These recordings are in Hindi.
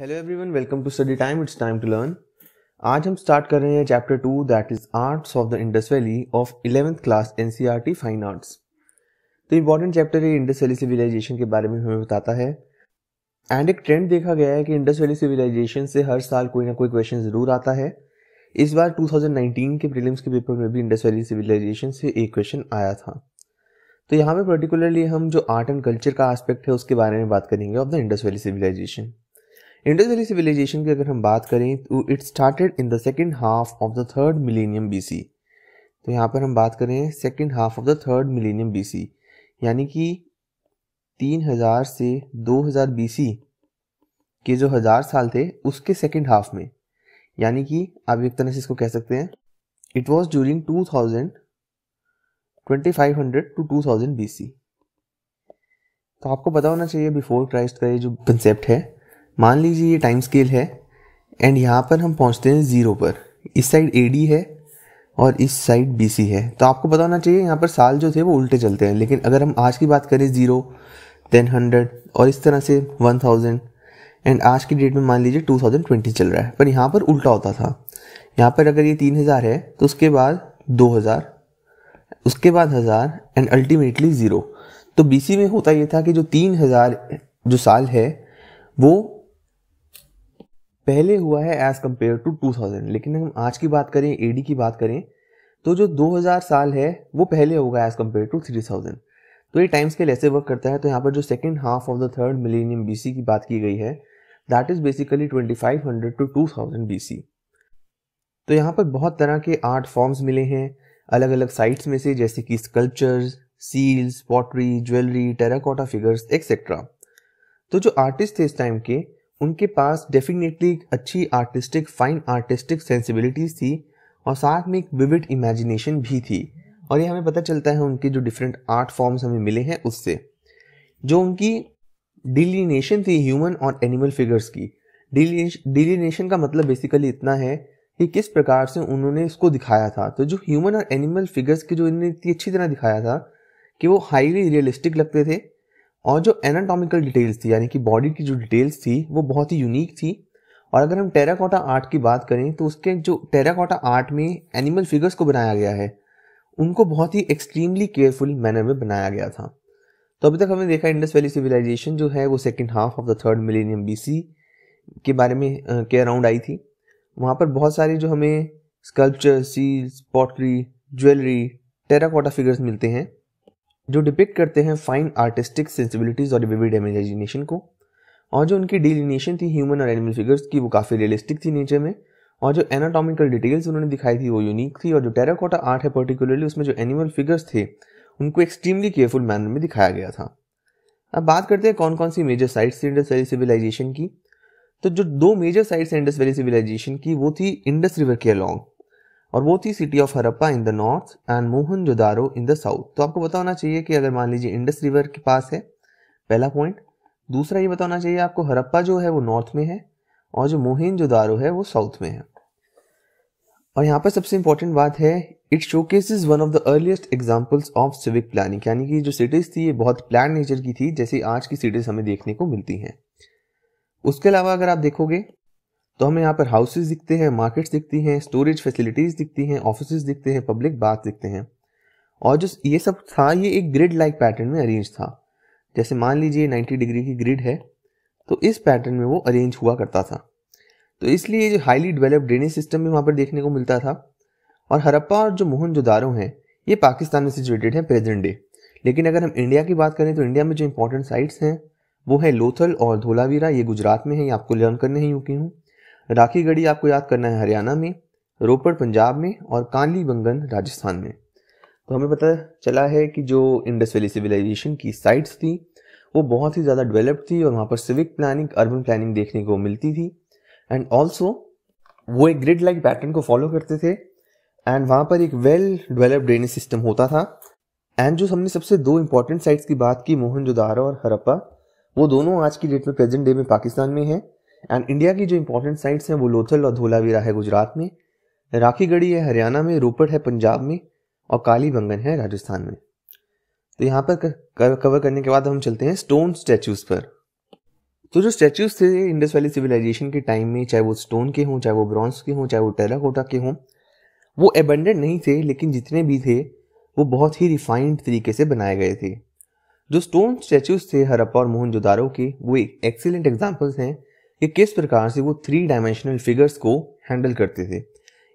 Hello everyone welcome to study time it's time to learn आज हम स्टार्ट कर रहे हैं chapter two that is arts of the Indus valley of eleventh class an fine arts तो इंपॉर्टेंट चैप्टर है इंडस वैली सिविलाइजेशन के बारे में हमें बताता है एंड एक ट्रेंड देखा गया है कि इंडस वैली सिविलाइजेशन से हर साल कोई ना कोई क्वेश्चन ज़रूर आता है इस बार 2019 के प्रीलिम्स के पेपर में भी इंडस वैली सिविलाइजेशन से एक क्वेश्चन आया था तो यहाँ पे पर्टिकुलरली हम जो आर्ट एंड कल्चर का एस्पेक्ट है उसके बारे में बात करेंगे of the Indus valley civilization Indus valley civilization की अगर हम बात करें तो it started in the second half of the third millennium B C तो यहाँ पर हम बात करें second half of the third millennium B यानी कि तीन हज़ार से दो हज़ार बी सी के जो हज़ार साल थे उसके सेकेंड हाफ में यानी कि आप एक तरह से इसको कह सकते हैं it was during two thousand twenty five hundred to two thousand B C तो आपको पता होना चाहिए बिफोर क्राइस्ट का ये जो कंसेप्ट है मान लीजिए ये टाइम स्केल है एंड यहाँ पर हम पहुँचते हैं ज़ीरो पर इस साइड ए डी है और इस साइड बी सी है तो आपको पता होना चाहिए यहाँ पर साल जो थे वो उल्टे चलते हैं लेकिन अगर हम आज की बात करें ज़ीरो टेन हंड्रेड और इस तरह से वन थाउजेंड एंड आज की डेट में मान लीजिए टू थाउजेंड ट्वेंटी चल रहा है पर यहाँ पर उल्टा होता था यहाँ पर अगर ये तीन हज़ार है तो उसके बाद दो हज़ार उसके बाद हज़ार एंड अल्टीमेटली ज़ीरो तो सी में होता ये था कि जो तीन हज़ार जो साल है वो पहले हुआ है एज कम्पेयर टू थाउजेंड लेकिन हम आज की बात करें एडी की बात करें तो जो 2000 साल है वो पहले होगा एज कम्पेयर टू 3000 तो ये टाइम स्केल ऐसे वर्क करता है तो यहाँ पर जो second half of the third millennium BC की बात की गई है that is basically 2500 to 2000 BC तो यहाँ पर बहुत तरह के आर्ट फॉर्म्स मिले हैं अलग अलग साइट्स में से जैसे कि sculptures seals pottery jewellery terracotta figures etcetera तो जो आर्टिस्ट थे इस टाइम के उनके पास डेफिनेटली एक अच्छी आर्टिस्टिक फाइन आर्टिस्टिक सेंसिबिलिटीज थी और साथ में एक विविड इमेजिनेशन भी थी और ये हमें पता चलता है उनके जो डिफरेंट आर्ट फॉर्म्स हमें मिले हैं उससे जो उनकी डिलीनेशन थी ह्यूमन और एनिमल फिगर्स की डिलीनेशन का मतलब बेसिकली इतना है कि किस प्रकार से उन्होंने इसको दिखाया था तो जो ह्यूमन और एनिमल फिगर्स के जो इन्होंने इतनी अच्छी तरह दिखाया था कि वो हाईली रियलिस्टिक लगते थे और जो एनाटॉमिकल डिटेल्स थी यानी कि बॉडी की जो डिटेल्स थी वो बहुत ही यूनिक थी और अगर हम टेराकोटा आर्ट की बात करें तो उसके जो टेराकोटा आर्ट में एनिमल फिगर्स को बनाया गया है उनको बहुत ही एक्सट्रीमली केयरफुल मैनर में बनाया गया था तो अभी तक हमने देखा इंडस वैली सिविलाइजेशन जो है वो second half of the third millennium B के बारे में के अराउंड आई थी वहाँ पर बहुत सारे जो हमें sculpture seals pottery jewellery terracotta figures मिलते हैं जो डिपिक्ट करते हैं फाइन आर्टिस्टिक सेंसिबिलिटीज और विविड इमेजिनेशन को और जो उनकी डिलिनेशन थी ह्यूमन और एनिमल फिगर्स की वो काफ़ी रियलिस्टिक थी नेचर में और जो एनाटॉमिकल डिटेल्स उन्होंने दिखाई थी वो यूनिक थी और जो टेराकोटा आर्ट है पर्टिकुलरली उसमें जो एनिमल फिगर्स थे उनको एक्सट्रीमली केयरफुल मैनर में दिखाया गया था अब बात करते हैं कौन कौन सी मेजर साइट्स थी इंडस वैली सिविलाइजेशन की तो जो दो मेजर साइट्स हैं इंडस वैली सिविलाइजेशन की वो थी इंडस रिवर के अलॉन्ग और वो थी city of Harappa in the north and Mohan जोदारो in the south तो आपको पता होना चाहिए कि अगर मान लीजिए इंडस रिवर के पास है पहला पॉइंट दूसरा ये बताना चाहिए आपको हरप्पा जो है वो नॉर्थ में है और जो जोदारो है वो साउथ में है और यहाँ पर सबसे इंपॉर्टेंट बात है it is one of the earliest examples of civic planning यानी कि जो सिटीज़ थी ये बहुत प्लान नेचर की थी जैसे आज की सिटीज़ हमें देखने को मिलती हैं उसके अलावा अगर आप देखोगे तो हमें यहाँ पर हाउसेज दिखते हैं मार्केट्स दिखती हैं स्टोरेज फैसिलिटीज़ दिखती हैं ऑफिस दिखते हैं पब्लिक बाथ दिखते हैं और जो ये सब था ये एक ग्रिड लाइक पैटर्न में अरेंज था जैसे मान लीजिए 90 डिग्री की ग्रिड है तो इस पैटर्न में वो अरेंज हुआ करता था तो इसलिए जो हाईली डेवलप्ड ड्रेनेज सिस्टम भी वहाँ पर देखने को मिलता था और हरप्पा और जो मोहन दारों हैं ये पाकिस्तान में सिचुएटेड हैं प्रेजेंट डे लेकिन अगर हम इंडिया की बात करें तो इंडिया में जो इंपॉर्टेंट साइट्स हैं वो है लोथल और धोलावीरा ये गुजरात में है ये आपको लर्न करने ही यूँ हूँ राखी गढ़ी आपको याद करना है हरियाणा में रोपड़ पंजाब में और कानली बंगन राजस्थान में तो हमें पता चला है कि जो इंडस वैली सिविलाइजेशन की साइट्स थी वो बहुत ही ज़्यादा डेवलप्ड थी और वहाँ पर सिविक प्लानिंग अर्बन प्लानिंग देखने को मिलती थी एंड ऑल्सो वो एक ग्रिड लाइक पैटर्न को फॉलो करते थे एंड वहाँ पर एक वेल डेवलप्ड ड्रेनेज सिस्टम होता था एंड जो हमने सबसे दो इम्पॉर्टेंट साइट्स की बात की मोहन और हरप्पा वो दोनों आज की डेट में प्रेजेंट डे में पाकिस्तान में हैं एंड इंडिया की जो इंपॉर्टेंट साइट्स हैं वो लोथल और धोलावीरा है गुजरात में राखीगढ़ी है हरियाणा में रोपड़ है पंजाब में और काली बंगन है राजस्थान में तो यहाँ पर कवर करने के बाद हम चलते हैं स्टोन स्टैचूज पर तो जो स्टैचूज थे इंडस वैली सिविलाइजेशन के टाइम में चाहे वो स्टोन के हों चाहे वो ब्रॉन्ज के हों चाहे वो टेराकोटा के हों वो एबंडेड नहीं थे लेकिन जितने भी थे वो बहुत ही रिफाइंड तरीके से बनाए गए थे जो स्टोन स्टैचूज थे हरप्पा और मोहन के वो एक एक्सीलेंट एग्जाम्पल्स हैं ये किस प्रकार से वो थ्री डायमेंशनल फिगर्स को हैंडल करते थे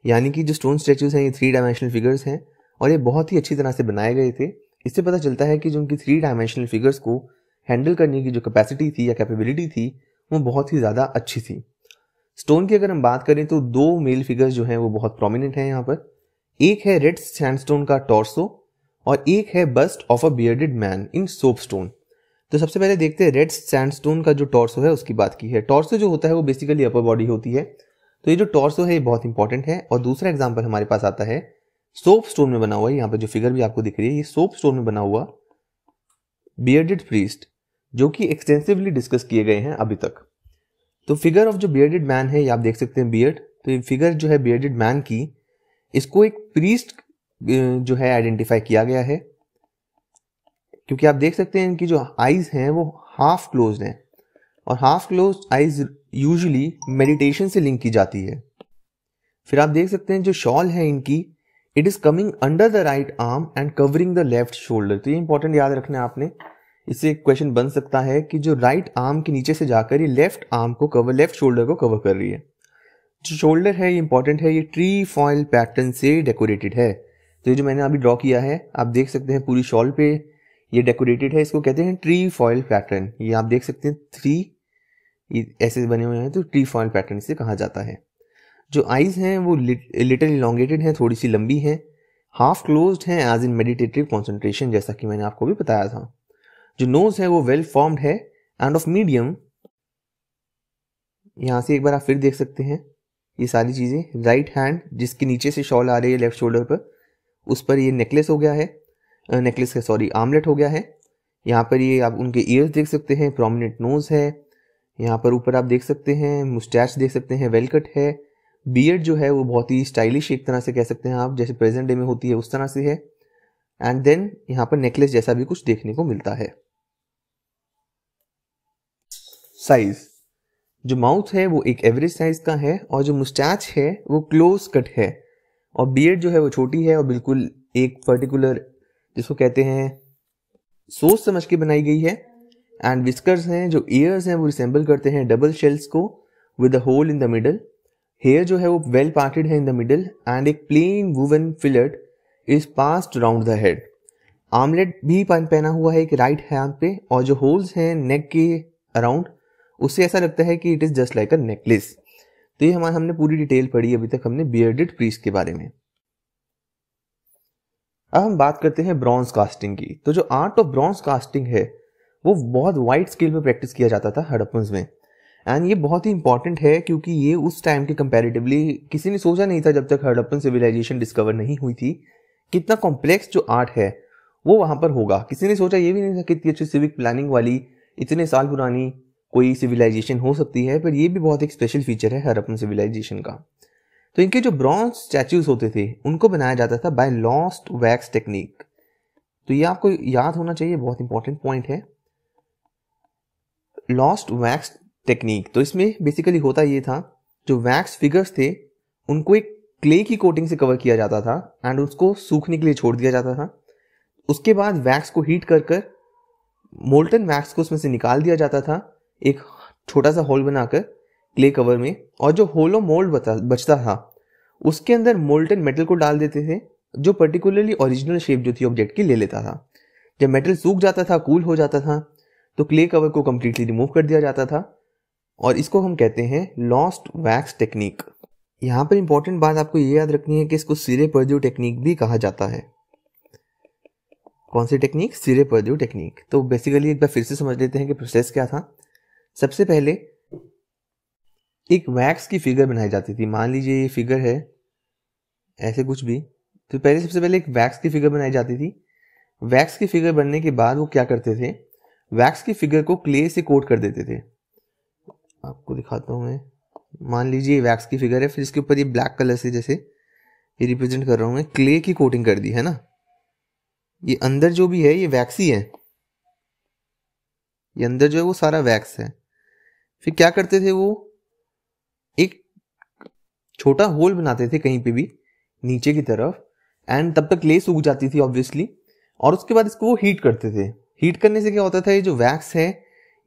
यानी कि जो स्टोन स्टैचूज़ हैं ये थ्री डायमेंशनल फिगर्स हैं और ये बहुत ही अच्छी तरह से बनाए गए थे इससे पता चलता है कि जो उनकी थ्री डायमेंशनल फिगर्स को हैंडल करने की जो कैपेसिटी थी या कैपेबिलिटी थी वो बहुत ही ज़्यादा अच्छी थी स्टोन की अगर हम बात करें तो दो मेल फिगर्स जो हैं वो बहुत प्रोमिनेंट हैं यहाँ पर एक है रेड सैंडस्टोन का टॉर्सो और एक है bust of a bearded man in soap stone तो सबसे पहले देखते हैं रेड सैंडस्टोन का जो टॉर्सो है उसकी बात की है टॉर्सो जो होता है वो बेसिकली अपर बॉडी होती है तो ये जो टॉर्सो है ये बहुत इंपॉर्टेंट है और दूसरा एग्जाम्पल हमारे पास आता है सोप स्टोन में बना हुआ यहाँ पे जो फिगर भी आपको दिख रही है ये सोप स्टोन में बना हुआ बियर्डेड प्रीस्ट जो कि एक्सटेंसिवली डिस्कस किए गए हैं अभी तक तो फिगर ऑफ जो बियर्डेड मैन है ये आप देख सकते हैं बियर्ड तो ये फिगर जो है बियर्डेड मैन की इसको एक प्रीस्ट जो है आइडेंटिफाई किया गया है क्योंकि आप देख सकते हैं इनकी जो आइज़ हैं वो हाफ क्लोज हैं और half close eyes usually meditation से लिंक की जाती है फिर आप देख सकते हैं जो शॉल है इनकी it is coming under the right arm and covering the left shoulder तो ये इंपॉर्टेंट याद रखना है आपने इससे एक क्वेश्चन बन सकता है कि जो राइट right आर्म के नीचे से जाकर ये लेफ्ट आर्म को कवर लेफ्ट शोल्डर को कवर कर रही है जो शोल्डर है ये इंपॉर्टेंट है ये ट्री फॉइल पैटर्न से डेकोरेटेड है तो ये जो मैंने अभी ड्रॉ किया है आप देख सकते हैं पूरी शॉल पे ये डेकोरेटेड है इसको कहते हैं ट्री फॉयल पैटर्न ये आप देख सकते हैं थ्री ऐसे बने हुए हैं तो ट्री फॉयल पैटर्न इसे कहा जाता है जो आइज हैं वो लिटल इलांगेटेड हैं थोड़ी सी लंबी हैं हाफ क्लोज हैं एज इन मेडिटेटिव कॉन्सेंट्रेशन जैसा कि मैंने आपको भी बताया था जो नोज है वो वेल फॉर्म्ड है एंड ऑफ मीडियम यहाँ से एक बार आप फिर देख सकते हैं ये सारी चीज़ें राइट हैंड जिसके नीचे से शॉल आ रही है लेफ्ट शोल्डर पर उस पर ये नेकलेस हो गया है नेकलेस का सॉरी आमलेट हो गया है यहाँ पर ये आप उनके ईयर्स देख सकते हैं प्रोमिनेंट नोज है यहाँ पर ऊपर आप देख सकते हैं मुस्टैच देख सकते हैं वेलकट है बियर्ड जो है वो बहुत ही स्टाइलिश एक तरह से कह सकते हैं आप जैसे प्रेजेंट डे में होती है उस तरह से है एंड देन यहाँ पर नेकलेस जैसा भी कुछ देखने को मिलता है साइज जो माउथ है वो एक एवरेज साइज का है और जो मुस्टैच है वो क्लोज कट है और बियर्ड जो है वो छोटी है और बिल्कुल एक पर्टिकुलर जिसको कहते हैं सोच समझ के बनाई गई है एंड विस्कर्स हैं जो ईयर्स हैं वो रिसेंबल करते हैं डबल शेल्स को with a hole in the middle hair जो है वो वेल पार्टेड है इन द मिडल एंड एक plain woven fillet is passed round the head armlet भी पहना हुआ है एक राइट हैंड पे और जो होल्स हैं नेक के अराउंड उससे ऐसा लगता है कि it is just like a necklace तो ये हमारे हमने पूरी डिटेल पढ़ी अभी तक हमने बियर्डेड प्रीस के बारे में अब हम बात करते हैं ब्रॉन्ज कास्टिंग की तो जो आर्ट ऑफ ब्रॉन्ज कास्टिंग है वो बहुत वाइड स्केल में प्रैक्टिस किया जाता था हड़प्पन्स में एंड ये बहुत ही इंपॉर्टेंट है क्योंकि ये उस टाइम के कंपैरेटिवली किसी ने सोचा नहीं था जब तक हड़प्पन सिविलाइजेशन डिस्कवर नहीं हुई थी कितना कॉम्प्लेक्स जो आर्ट है वो वहाँ पर होगा किसी ने सोचा ये भी नहीं था कितनी अच्छी सिविक प्लानिंग वाली इतने साल पुरानी कोई सिविलाइजेशन हो सकती है पर ये भी बहुत एक स्पेशल फीचर है हड़प्पन सिविलाइजेशन का तो इनके जो ब्रॉन्ज स्टैचूज होते थे उनको बनाया जाता था बाय लॉस्ट वैक्स टेक्निक तो ये आपको याद होना चाहिए बहुत इंपॉर्टेंट पॉइंट है लॉस्ट वैक्स टेक्निक तो इसमें बेसिकली होता ये था जो वैक्स फिगर्स थे उनको एक क्ले की कोटिंग से कवर किया जाता था एंड उसको सूखने के लिए छोड़ दिया जाता था उसके बाद वैक्स को हीट कर कर मोल्टन वैक्स को उसमें से निकाल दिया जाता था एक छोटा सा होल बनाकर क्ले कवर में और जो होलो मोल्ड बचता था उसके अंदर मोल्टन मेटल को डाल देते थे जो पर्टिकुलरली ओरिजिनल शेप जो थी ऑब्जेक्ट की ले लेता था जब मेटल सूख जाता था कूल हो जाता था तो क्ले कवर को कम्प्लीटली रिमूव कर दिया जाता था और इसको हम कहते हैं लॉस्ट वैक्स टेक्निक यहाँ पर इंपॉर्टेंट बात आपको ये याद रखनी है कि इसको सिरे परद्यू टेक्निक भी कहा जाता है कौन सी टेक्निक सिरे परद्यू टेक्निक तो बेसिकली एक बार फिर से समझ लेते हैं कि प्रोसेस क्या था सबसे पहले एक मैक्स की फिगर बनाई जाती थी मान लीजिए ये फिगर है ऐसे कुछ भी तो पहले सबसे पहले एक वैक्स की फिगर बनाई जाती थी वैक्स की फिगर बनने के बाद वो क्या करते थे वैक्स की फिगर को क्ले से कोट कर देते थे आपको दिखाता हूँ मैं मान लीजिए वैक्स की फिगर है फिर इसके ऊपर ये ब्लैक कलर से जैसे ये रिप्रेजेंट कर रहा हूँ मैं क्ले की कोटिंग कर दी है ना ये अंदर जो भी है ये वैक्स ही है ये अंदर जो है वो सारा वैक्स है फिर क्या करते थे वो छोटा होल बनाते थे कहीं पे भी नीचे की तरफ एंड तब तक ले सूख जाती थी ऑब्वियसली और उसके बाद इसको वो हीट करते थे हीट करने से क्या होता था ये जो वैक्स है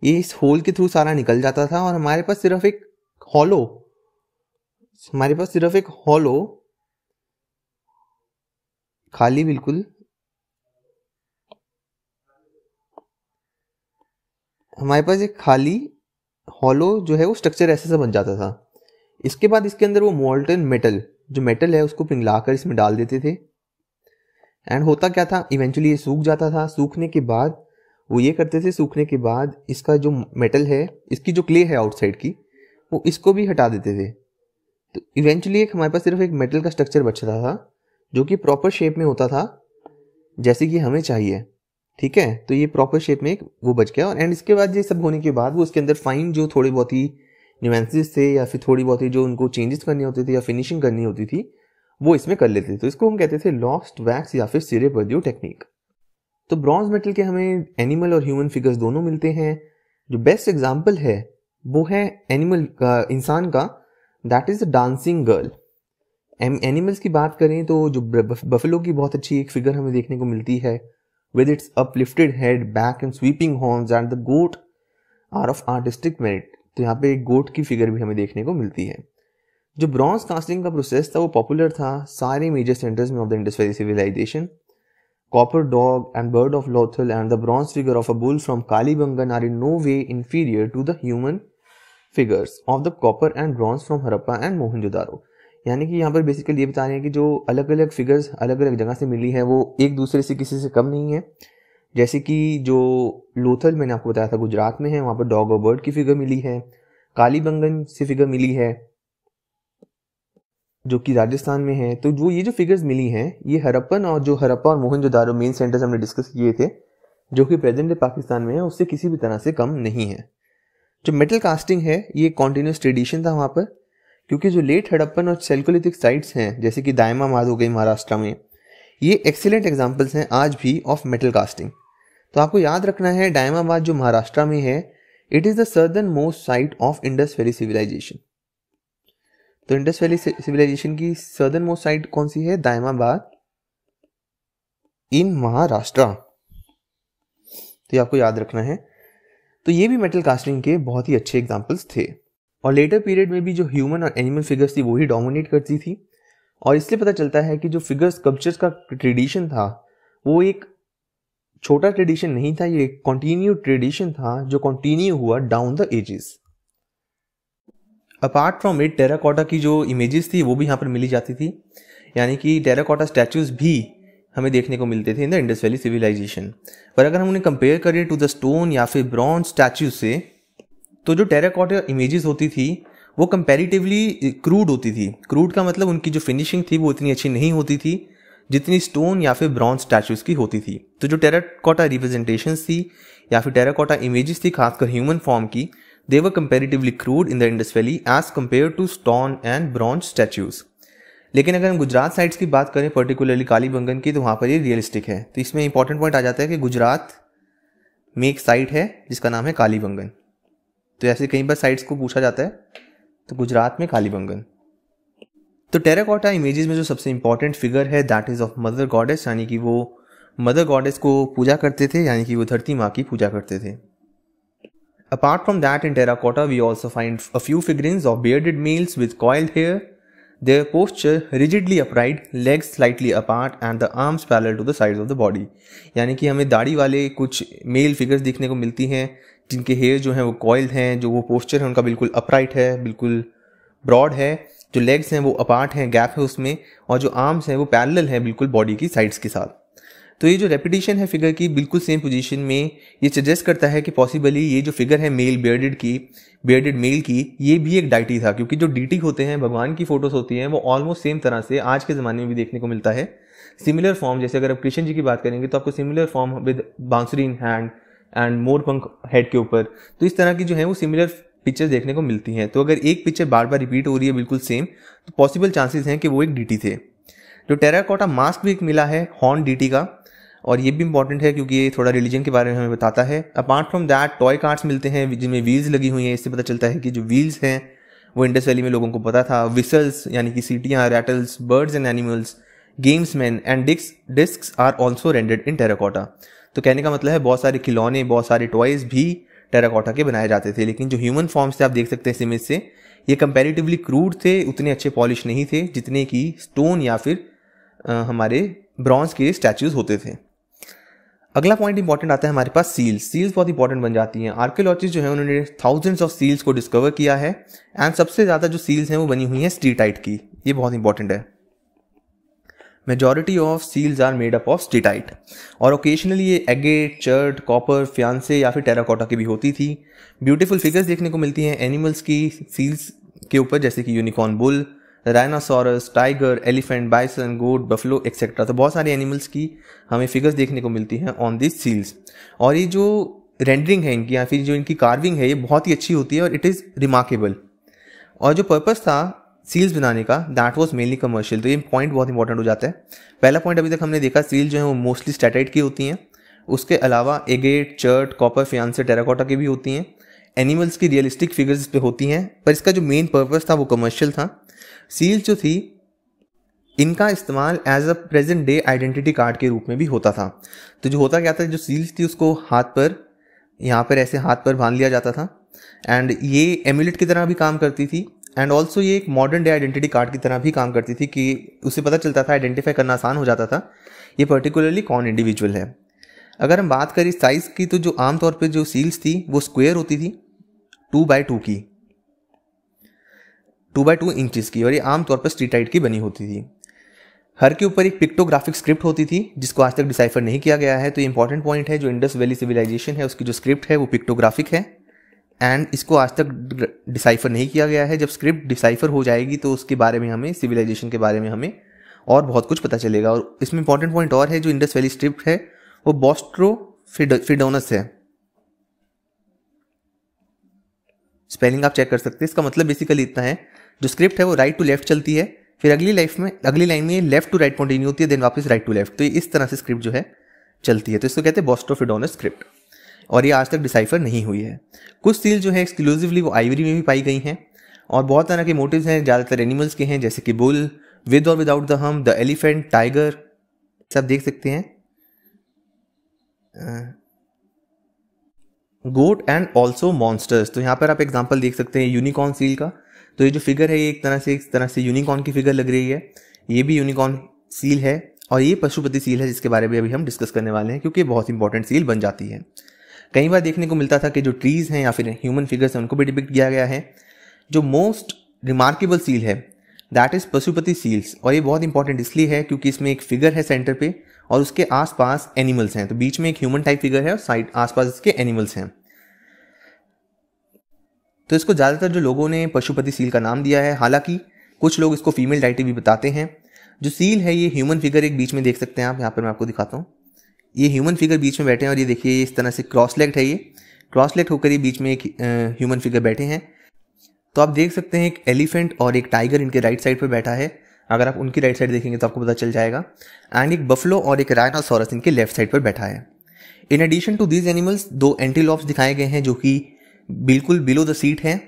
ये इस होल के थ्रू सारा निकल जाता था और हमारे पास सिर्फ एक हॉलो हमारे पास सिर्फ एक हॉलो खाली बिल्कुल हमारे पास एक खाली हॉलो जो है वो स्ट्रक्चर ऐसे से बन जाता था इसके बाद इसके अंदर वो मोल्टन मेटल जो मेटल है उसको पिघला कर इसमें डाल देते थे एंड होता क्या था इवेंचुअली ये सूख जाता था सूखने के बाद वो ये करते थे सूखने के बाद इसका जो मेटल है इसकी जो क्ले है आउटसाइड की वो इसको भी हटा देते थे तो इवेंचुअली एक हमारे पास सिर्फ एक मेटल का स्ट्रक्चर बचता था जो कि प्रॉपर शेप में होता था जैसे कि हमें चाहिए ठीक है तो ये प्रॉपर शेप में एक वो बच गया और एंड इसके बाद ये सब होने के बाद वो इसके अंदर फाइन जो थोड़ी बहुत ही न्यूएंसिस थे या फिर थोड़ी बहुत ही जो उनको चेंजेस करनी होती थी या फिनिशिंग करनी होती थी वो इसमें कर लेते थे तो इसको हम कहते थे लॉस्ट वैक्स या फिर सिरे बदियो टेक्निक तो ब्रॉन्ज मेटल के हमें एनिमल और ह्यूमन फिगर्स दोनों मिलते हैं जो बेस्ट एग्जाम्पल है वो है एनिमल का इंसान का that is a dancing girl animals की बात करें तो जो बफेलो की बहुत अच्छी एक फिगर हमें देखने को मिलती है with its uplifted head back and sweeping horns and the goat are of artistic merit तो यहाँ पे एक गोट की फिगर भी हमें देखने को मिलती है जो ब्रॉन्ज कास्टिंग का प्रोसेस था वो पॉपुलर था सारे मेजर सेंटर्स में of the Indus valley civilization copper dog and bird of Lothal and the bronze figure of a bull from Kalibangan are in no way inferior to the human figures of the copper and bronze from Harappa and Mohenjodaro यानी कि यहाँ पर बेसिकली ये बता रहे हैं कि जो अलग अलग फिगर्स अलग अलग जगह से मिली है वो एक दूसरे से किसी से कम नहीं है जैसे कि जो लोथल मैंने आपको बताया था गुजरात में है वहाँ पर डॉग और बर्ड की फिगर मिली है कालीबंगन से फिगर मिली है जो कि राजस्थान में है तो वो ये जो फिगर्स मिली हैं ये हरप्पन और जो हरप्पा और Mohenjodaro main centres हमने डिस्कस किए थे जो कि प्रेजेंट पाकिस्तान में है उससे किसी भी तरह से कम नहीं है जो मेटल कास्टिंग है ये कॉन्टीन्यूस ट्रेडिशन था वहाँ पर क्योंकि जो लेट हड़प्पन और सेल्कोलिथिक साइट्स हैं जैसे कि दायमा माद हो गई महाराष्ट्र में ये एक्सीलेंट एग्जाम्पल्स हैं आज भी ऑफ मेटल कास्टिंग तो आपको याद रखना है डायमाबाद जो महाराष्ट्र में है it is the southernmost site of Indus valley civilization तो इंडस वैली सिविलाइजेशन की सर्दर्न मोस्ट साइट कौन सी है डायमाबाद इन महाराष्ट्र तो ये आपको याद रखना है तो ये भी मेटल कास्टिंग के बहुत ही अच्छे एग्जाम्पल्स थे और लेटर पीरियड में भी जो ह्यूमन और एनिमल फिगर्स थी वही डोमिनेट करती थी और इसलिए पता चलता है कि जो फिगर्स स्कल्पचर्स का ट्रेडिशन था वो एक छोटा ट्रेडिशन नहीं था ये कंटिन्यू ट्रेडिशन था जो कंटिन्यू हुआ down the ages apart from it terracotta की जो इमेजेस थी वो भी यहाँ पर मिली जाती थी यानी कि टेराकोटा स्टैचूज भी हमें देखने को मिलते थे in the Indus valley civilization पर अगर हम उन्हें कंपेयर करें टू द स्टोन या फिर ब्रॉन्ज स्टैचू से तो जो टेराकोटा इमेजेस होती थी वो कंपेरिटिवली क्रूड होती थी क्रूड का मतलब उनकी जो फिनिशिंग थी वो इतनी अच्छी नहीं होती थी जितनी स्टोन या फिर ब्रॉन्ज स्टैचूज की होती थी तो जो टेराकोटा रिप्रेजेंटेशन थी या फिर टेराकोटा इमेजेस थी खासकर ह्यूमन फॉर्म की they are comparatively crude in the Indus valley as compare to stone and bronze statues लेकिन अगर हम गुजरात साइड्स की बात करें पर्टिकुलरली कालीबंगन की तो वहाँ पर ये रियलिस्टिक है तो इसमें इंपॉर्टेंट पॉइंट आ जाता है कि गुजरात में एक साइट है जिसका नाम है कालीबंगन तो ऐसे कई बार साइट्स को पूछा जाता है तो गुजरात में कालीबंगन तो टेराकोटा इमेजेस में जो सबसे इंपॉर्टेंट फिगर है that is of mother goddess यानी कि वो मदर गॉडेस को पूजा करते थे यानी कि वो धरती माँ की पूजा करते थे apart from that in terracotta we also find a few figurines of bearded males with coiled hair their posture rigidly upright legs slightly apart and the arms parallel to the side of the body यानी कि हमें दाढ़ी वाले कुछ मेल फिगर्स देखने को मिलती हैं जिनके हेयर जो हैं वो कॉयल्ड हैं जो वो पोस्चर है उनका बिल्कुल अपराइट है बिल्कुल ब्रॉड है जो लेग्स हैं वो अपार्ट हैं गैप है उसमें और जो आर्म्स हैं वो पैरेलल हैं बिल्कुल बॉडी की साइड्स के साथ तो ये जो रेपिटेशन है फिगर की बिल्कुल सेम पोजीशन में ये सजेस्ट करता है कि पॉसिबली ये जो फिगर है मेल बियर्डेड की बियर्डेड मेल की ये भी एक डाइटी था क्योंकि जो डीटी होते हैं भगवान की फोटोज होती हैं वो ऑलमोस्ट सेम तरह से आज के ज़माने में भी देखने को मिलता है सिमिलर फॉर्म जैसे अगर आप कृष्ण जी की बात करेंगे तो आपको सिमिलर फॉर्म विद बांसुरी इन हैंड एंड मोर पंख हेड के ऊपर तो इस तरह की जो है वो सिमिलर पिक्चर देखने को मिलती हैं तो अगर एक पिक्चर बार बार रिपीट हो रही है बिल्कुल सेम तो पॉसिबल चांसेस हैं कि वो एक डीटी थे जो टेराकोटा मास्क भी एक मिला है हॉर्न डीटी का और ये भी इंपॉर्टेंट है क्योंकि ये थोड़ा रिलीजन के बारे में हमें बताता है apart from that toy carts मिलते हैं जिनमें व्हील्स लगी हुई हैं इससे पता चलता है कि जो व्हील्स हैं वो इंडस वैली में लोगों को पता था विसल्स यानी कि सीटियाँ rattles birds and animals games man and disc disc are also rendered in terracotta तो कहने का मतलब है बहुत सारे खिलौने बहुत सारे टॉयज भी टेराकोटा के बनाए जाते थे लेकिन जो ह्यूमन फॉर्म्स थे आप देख सकते हैं इस इमेज से ये कंपेरेटिवली क्रूड थे उतने अच्छे पॉलिश नहीं थे जितने कि स्टोन या फिर आ, हमारे ब्रॉन्ज के स्टैचूज होते थे अगला पॉइंट इंपॉर्टेंट आता है हमारे पास सील्स सील्स बहुत इंपॉर्टेंट बन जाती हैं आर्कियोलॉजिस्ट जो है उन्होंने थाउजेंड्स ऑफ सील्स को डिस्कवर किया है एंड सबसे ज़्यादा जो सील्स हैं वो बनी हुई हैं स्ट्रीटाइट की ये बहुत इंपॉर्टेंट है majority of seals are made up of steatite और ओकेशनली ये एगेट चर्ट कॉपर फ्यांसे या फिर टेराकोटा की भी होती थी ब्यूटीफुल फिगर्स देखने को मिलती हैं एनिमल्स की सील्स के ऊपर जैसे कि unicorn bull rhinoceros tiger elephant bison goat buffalo etcetera तो बहुत सारे एनिमल्स की हमें फिगर्स देखने को मिलती हैं ऑन दिस सील्स और ये जो रेंडरिंग है इनकी या फिर जो इनकी कार्विंग है ये बहुत ही अच्छी होती है और इट इज़ रिमार्केबल और जो पर्पज़ था सील्स बनाने का दैट वॉज मेनली कमर्शियल तो ये पॉइंट बहुत इंपॉर्टेंट हो जाता है पहला पॉइंट अभी तक हमने देखा सील जो है वो मोस्टली स्टेटाइट की होती हैं उसके अलावा agate chert copper faience terracotta की भी होती हैं एनिमल्स की रियलिस्टिक फिगर्स इस पर होती हैं पर इसका जो मेन पर्पज़ था वो कमर्शियल था सील जो थी इनका इस्तेमाल as a present day identity card के रूप में भी होता था तो जो होता क्या था जो सील्स थी उसको हाथ पर यहाँ पर ऐसे हाथ पर बांध लिया जाता था एंड ये एमुलेट की तरह भी काम करती थी एंड ऑल्सो ये एक मॉडर्न डे आइडेंटिटी कार्ड की तरह भी काम करती थी कि उसे पता चलता था आइडेंटिफाई करना आसान हो जाता था ये पर्टिकुलरली कौन इंडिविजुअल है अगर हम बात करें साइज़ की तो जो आमतौर पर जो सील्स थी वो स्क्वेयर होती थी टू बाई टू की टू बाई टू इंचज़ की और ये आमतौर पर स्ट्रीटाइट की बनी होती थी हर के ऊपर एक पिक्टोग्राफिक स्क्रिप्ट होती थी जिसको आज तक डिसाइफर नहीं किया गया है तो इंपॉर्टेंट पॉइंट है जो इंडस वैली सिविलाइजेशन है उसकी जो स्क्रिप्ट है वो पिक्टोग्राफिक है एंड इसको आज तक डिसाइफर नहीं किया गया है जब स्क्रिप्ट डिसाइफर हो जाएगी तो उसके बारे में हमें सिविलाइजेशन के बारे में हमें और बहुत कुछ पता चलेगा और इसमें इंपॉर्टेंट पॉइंट और है जो इंडस वैली स्क्रिप्ट है वो बॉस्ट्रो फिडोनस है स्पेलिंग आप चेक कर सकते हैं इसका मतलब बेसिकली इतना है जो स्क्रिप्ट है वो राइट टू लेफ्ट चलती है फिर अगली लाइफ में अगली लाइन में लेफ्ट टू राइट कंटिन्यू होती है देन वापस राइट टू लेफ्ट तो इस तरह से स्क्रिप्ट जो है चलती है तो इसको कहते हैं बॉस्ट्रोफिडोनस स्क्रिप्ट और ये आज तक डिसाइफर नहीं हुई है कुछ सील जो है एक्सक्लूसिवली वो आइवरी में भी पाई गई हैं और बहुत तरह के मोटिव्स हैं ज़्यादातर एनिमल्स के हैं जैसे कि बुल विद और without the hump the elephant tiger सब देख सकते हैं गोट एंड ऑल्सो मॉन्स्टर्स तो यहाँ पर आप एग्जाम्पल देख सकते हैं यूनिकॉर्न सील का तो ये जो फिगर है ये एक तरह से एक तरह से यूनिकॉर्न की फिगर लग रही है ये भी यूनिकॉर्न सील है और ये पशुपति सील है जिसके बारे में अभी हम डिस्कस करने वाले हैं क्योंकि बहुत इंपॉर्टेंट सील बन जाती है कई बार देखने को मिलता था कि जो ट्रीज़ हैं या फिर ह्यूमन फिगर्स हैं उनको भी डिपिक्ट किया गया है जो मोस्ट रिमार्केबल सील है दैट इज़ पशुपति सील्स और ये बहुत इंपॉर्टेंट इसलिए है क्योंकि इसमें एक फिगर है सेंटर पे और उसके आसपास एनिमल्स हैं तो बीच में एक ह्यूमन टाइप फिगर है और साइड आसपास इसके एनिमल्स हैं तो इसको ज़्यादातर जो लोगों ने पशुपति सील का नाम दिया है हालांकि कुछ लोग इसको फीमेल डाइटी भी बताते हैं जो सील है ये ह्यूमन फिगर एक बीच में देख सकते हैं आप यहाँ पर मैं आपको दिखाता हूँ ये ह्यूमन फिगर बीच में बैठे हैं और ये देखिए इस तरह से क्रॉस लेग्ड है ये क्रॉस लेग्ड होकर ये बीच में एक ह्यूमन फिगर बैठे हैं तो आप देख सकते हैं एक एलिफेंट और एक टाइगर इनके राइट साइड पर बैठा है अगर आप उनकी राइट साइड देखेंगे तो आपको पता चल जाएगा एंड एक बफलो और एक रायनासोरस इनके लेफ्ट साइड पर बैठा है in addition to these animals दो एंटीलॉप्स दिखाए गए हैं जो कि बिल्कुल बिलो द सीट हैं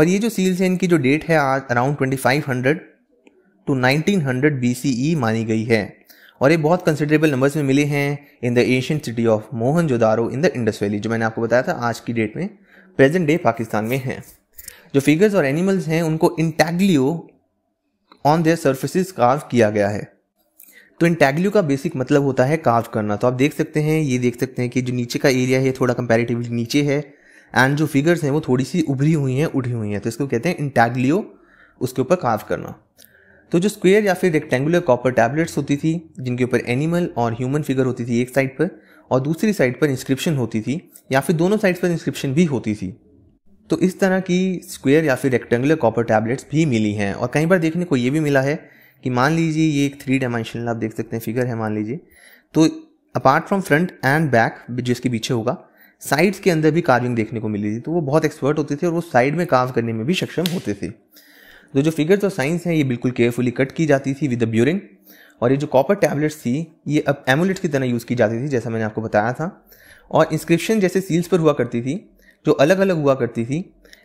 और ये जो सील्स हैं इनकी जो डेट है आज अराउंड 2500 टू 1900 बीसीई मानी गई है और ये बहुत कंसिडरेबल नंबर्स में मिले हैं in the ancient city of Mohenjo जोदारो in the Indus valley जो मैंने आपको बताया था आज की डेट में प्रेजेंट डे पाकिस्तान में हैं जो फिगर्स और एनिमल्स हैं उनको intaglio on their surfaces carve किया गया है तो इंटैग्लियो का बेसिक मतलब होता है कार्व करना तो आप देख सकते हैं ये देख सकते हैं कि जो नीचे का एरिया है थोड़ा कंपेरेटिवली नीचे है एंड जो फिगर्स हैं वो थोड़ी सी उभरी हुई हैं उठी हुई हैं तो इसको कहते हैं इंटैगलियो उसके ऊपर कार्व करना तो जो स्क्वेयर या फिर रेक्टेंगुलर कॉपर टैबलेट्स होती थी जिनके ऊपर एनिमल और ह्यूमन फिगर होती थी एक साइड पर और दूसरी साइड पर इंस्क्रिप्शन होती थी या फिर दोनों साइड पर इंस्क्रिप्शन भी होती थी तो इस तरह की स्क्वेयर या फिर रेक्टेंगुलर कॉपर टैबलेट्स भी मिली हैं और कई बार देखने को ये भी मिला है कि मान लीजिए ये एक थ्री डायमेंशनल आप देख सकते हैं फिगर है मान लीजिए तो apart from front and back जिसके पीछे होगा साइड्स के अंदर भी कार्विंग देखने को मिली थी तो वो बहुत एक्सपर्ट होते थे और वो साइड में कार्व करने में भी सक्षम होते थे तो जो फिगर्स ऑफ साइंस हैं ये बिल्कुल केयरफुली कट की जाती थी विद ब्यूरिन और ये जो कॉपर टैबलेट्स थी ये अब एमुलेट्स की तरह यूज़ की जाती थी जैसा मैंने आपको बताया था और इंस्क्रिप्शन जैसे सील्स पर हुआ करती थी जो अलग अलग हुआ करती थी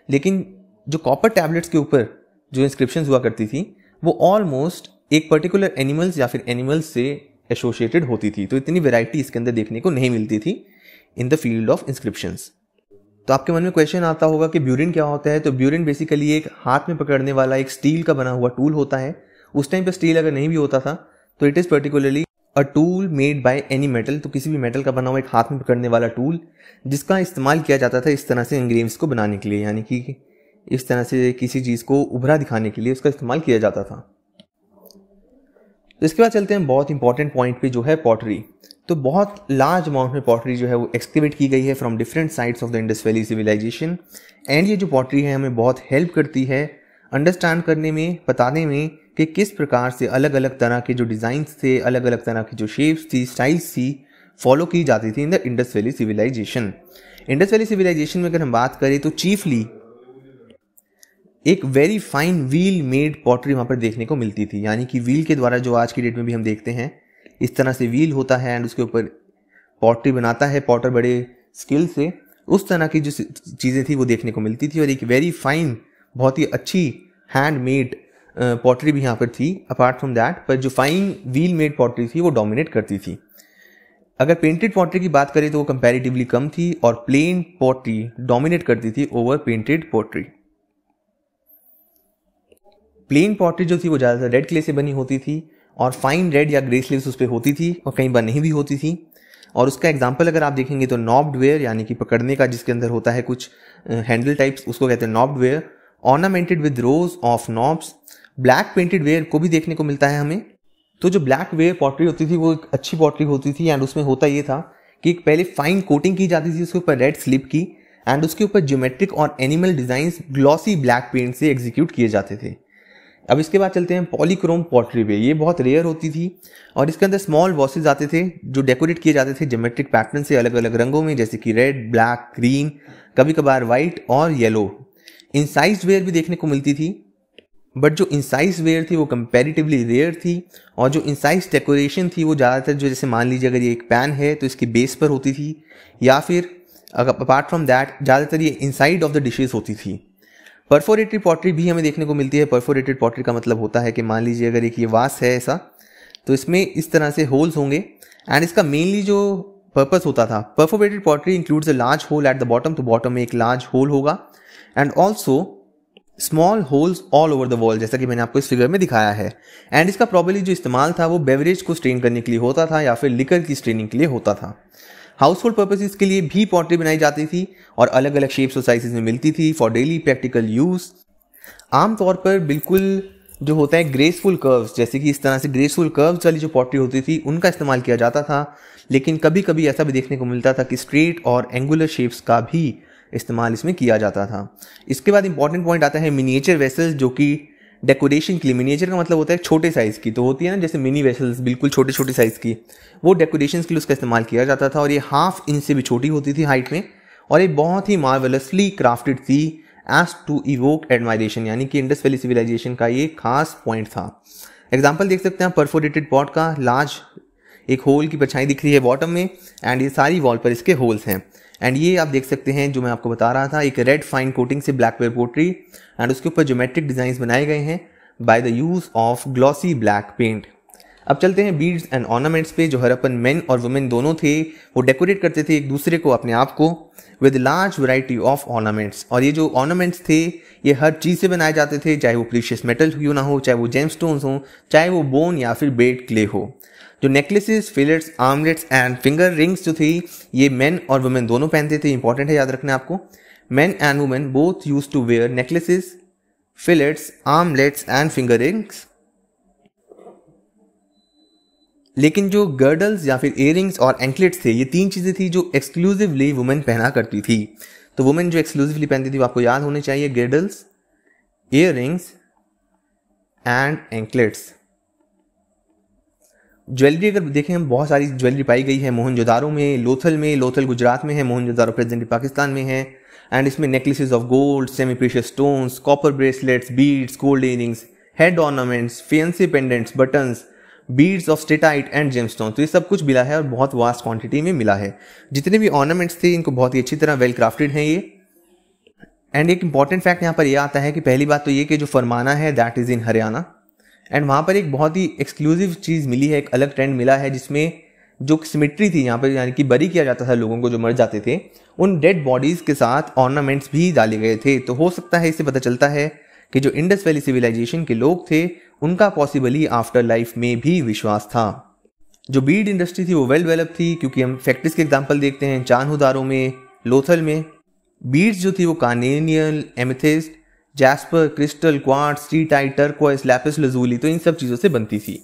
लेकिन जो कॉपर टैबलेट्स के ऊपर जो इंस्क्रिप्शन हुआ करती थी वो ऑलमोस्ट एक पर्टिकुलर एनिमल्स या फिर एनिमल्स से एसोशिएटेड होती थी तो इतनी वेराइटी इसके अंदर देखने को नहीं मिलती थी in the field of inscriptions तो आपके मन में क्वेश्चन आता होगा कि ब्यूरिन क्या होता है तो ब्यूरिन बेसिकली एक हाथ में पकड़ने वाला एक स्टील का बना हुआ टूल होता है उस टाइम पे स्टील अगर नहीं भी होता था तो it is particularly a tool made by any metal तो किसी भी मेटल का बना हुआ एक हाथ में पकड़ने वाला टूल जिसका इस्तेमाल किया जाता था इस तरह से इंग्रेम्स को बनाने के लिए यानी कि इस तरह से किसी चीज़ को उभरा दिखाने के लिए उसका इस्तेमाल किया जाता था तो इसके बाद चलते हैं बहुत इंपॉर्टेंट पॉइंट पे जो है पॉटरी तो बहुत लार्ज अमाउंट में पॉटरी जो है वो एक्सकेवेट की गई है from different sides of the Indus valley civilization and ये जो पॉटरी है हमें बहुत हेल्प करती है अंडरस्टैंड करने में बताने में कि किस प्रकार से अलग अलग तरह के जो डिज़ाइंस थे अलग अलग तरह की जो शेप्स थी स्टाइल्स थी फॉलो की जाती थी in the Indus valley civilization Indus valley civilization में अगर हम बात करें तो चीफली एक very fine wheel made pottery वहाँ पर देखने को मिलती थी यानी कि व्हील के द्वारा जो आज की डेट में भी हम देखते हैं इस तरह से व्हील होता है एंड उसके ऊपर पॉटरी बनाता है पॉटर बड़े स्किल से उस तरह की जो चीज़ें थी वो देखने को मिलती थी और एक वेरी फाइन बहुत ही अच्छी हैंड मेड पॉटरी भी यहाँ पर थी अपार्ट फ्रॉम दैट पर जो फाइन व्हील मेड पॉटरी थी वो डोमिनेट करती थी अगर पेंटेड पॉटरी की बात करें तो वो कंपैरेटिवली कम थी और प्लेन पॉटरी डोमिनेट करती थी over painted pottery plain pottery जो थी वो ज़्यादातर रेड क्ले से बनी होती थी और फाइन रेड या ग्रे स्लीव्स उस पर होती थी और कई बार नहीं भी होती थी और उसका एग्जाम्पल अगर आप देखेंगे तो नॉब्ड वेयर यानी कि पकड़ने का जिसके अंदर होता है कुछ हैंडल टाइप्स उसको कहते हैं knobbed ware ornamented with rows of knobs black painted ware को भी देखने को मिलता है हमें तो जो ब्लैक वेयर पॉटरी होती थी वो एक अच्छी पॉटरी होती थी एंड उसमें होता ये था कि एक पहले फाइन कोटिंग की जाती थी उसके ऊपर रेड स्लिप की एंड उसके ऊपर ज्योमेट्रिक और animal design glossy black paint से एग्जीक्यूट किए जाते थे अब इसके बाद चलते हैं पॉलीक्रोम पॉटरी पे ये बहुत रेयर होती थी और इसके अंदर स्मॉल वॉसेज आते थे जो डेकोरेट किए जाते थे जोमेट्रिक पैटर्न से अलग अलग रंगों में जैसे कि रेड ब्लैक ग्रीन कभी कभार वाइट और येलो इंसाइज वेयर भी देखने को मिलती थी बट जो इंसाइज वेयर थी वो कंपेरिटिवली रेयर थी और जो इंसाइज डेकोरेशन थी वो ज़्यादातर जो जैसे मान लीजिए अगर ये एक पैन है तो इसकी बेस पर होती थी या फिर अगर अपार्ट फ्रॉम दैट ज़्यादातर ये इनसाइड ऑफ द डिशेज होती थी परफोरेटेड पॉटरी भी हमें देखने को मिलती है परफोरेटेड पॉटरी का मतलब होता है कि मान लीजिए अगर एक ये वास है ऐसा तो इसमें इस तरह से होल्स होंगे एंड इसका मेनली जो पर्पस होता था perforated pottery includes a large hole at the bottom तो बॉटम में एक लार्ज होल होगा and also small holes all over the world जैसा कि मैंने आपको इस फिगर में दिखाया है एंड इसका प्रॉबली जो इस्तेमाल था वो बेवरेज को स्ट्रेन करने के लिए होता था या फिर लिकर की स्ट्रेनिंग के लिए होता था हाउस होल्ड के लिए भी पॉटरी बनाई जाती थी और अलग अलग शेप्स और साइज़ में मिलती थी फॉर डेली प्रैक्टिकल यूज़ आमतौर पर बिल्कुल जो होता है ग्रेसफुल कर्व्स जैसे कि इस तरह से ग्रेसफुल कर्व्स वाली जो पॉटरी होती थी उनका इस्तेमाल किया जाता था लेकिन कभी कभी ऐसा भी देखने को मिलता था कि स्ट्रेट और एंगुलर शेप्स का भी इस्तेमाल इसमें किया जाता था इसके बाद इंपॉर्टेंट पॉइंट आता है मिनिएचर वेसल्स जो कि डेकोरेशन के लिए मिनिएचर का मतलब होता है छोटे साइज़ की तो होती है ना जैसे मिनी वेसल्स बिल्कुल छोटे छोटे साइज़ की वो डेकोरेशन के लिए उसका इस्तेमाल किया जाता था और ये हाफ इंच से भी छोटी होती थी हाइट में और ये बहुत ही मार्वलसली क्राफ्टेड थी एज टू इवोक एडमायरेशन यानी कि इंडस वैली सिविलाइजेशन का ये खास पॉइंट था एग्जाम्पल देख सकते हैं परफोरेटेड पॉट का लार्ज एक होल की परछाई दिख रही है बॉटम में एंड ये सारी वॉल पर इसके होल्स हैं एंड ये आप देख सकते हैं जो मैं आपको बता रहा था एक रेड फाइन कोटिंग से ब्लैक वेयर पोट्री एंड उसके ऊपर जोमेट्रिक डिजाइन बनाए गए हैं by the use of glossy black paint अब चलते हैं बीड्स एंड ऑर्नामेंट्स पे जो हरपन मेन और वुमेन दोनों थे वो डेकोरेट करते थे एक दूसरे को अपने आप को with large variety of ornaments और ये जो ऑर्नामेंट्स थे ये हर चीज़ से बनाए जाते थे चाहे वो प्रीशियस मेटल क्यों ना हो चाहे वो जेम स्टोन्स हों चाहे वो बोन या फिर बेड क्ले हो जो necklaces fillets armlets and finger rings जो थी ये मेन और वुमेन दोनों पहनते थे इंपॉर्टेंट है याद रखना आपको men and women both used to wear necklaces, fillets, armlets and finger rings. लेकिन जो गर्डल्स या फिर इयरिंग्स और एंकलेट्स थे ये तीन चीज़ें थी जो एक्सक्लूसिवली वुमेन पहना करती थी तो वुमेन जो एक्सक्लूसिवली पहनती थी वो आपको याद होने चाहिए girdles ear and anklets jewellery अगर देखें हम बहुत सारी ज्वेलरी पाई गई है मोहनजोदारों में लोथल में लोथल गुजरात में है मोहनजोदारो प्रेजेंट पाकिस्तान में है एंड इसमें necklaces of gold semi precious stones copper bracelets beads gold earrings head ornaments fancy pendants buttons beads of steatite and gem stone तो ये सब कुछ मिला है और बहुत वास्ट क्वांटिटी में मिला है जितने भी ऑर्नामेंट्स थे इनको बहुत ही अच्छी तरह वेल क्राफ्टेड हैं ये एंड एक इंपॉर्टेंट फैक्ट यहाँ पर यह आता है कि पहली बात तो ये कि जो फरमाना है that is in Haryana and वहाँ पर एक बहुत ही एक्सक्लूसिव चीज़ मिली है एक अलग ट्रेंड मिला है जिसमें जो सिमिट्री थी यहाँ पर यानी कि बरी किया जाता था लोगों को जो मर जाते थे उन डेड बॉडीज़ के साथ ऑर्नामेंट्स भी डाले गए थे तो हो सकता है इससे पता चलता है कि जो इंडस वैली सिविलाइजेशन के लोग थे उनका पॉसिबली आफ्टर लाइफ में भी विश्वास था जो बीड इंडस्ट्री थी वो वेल डेवलप थी क्योंकि हम फैक्ट्रीज के एग्जाम्पल देखते हैं चांदारों में लोथल में बीड्स जो थी वो carnelian amethyst jasper crystal quartz steatite turquoise lapis lazuli तो इन सब चीज़ों से बनती थी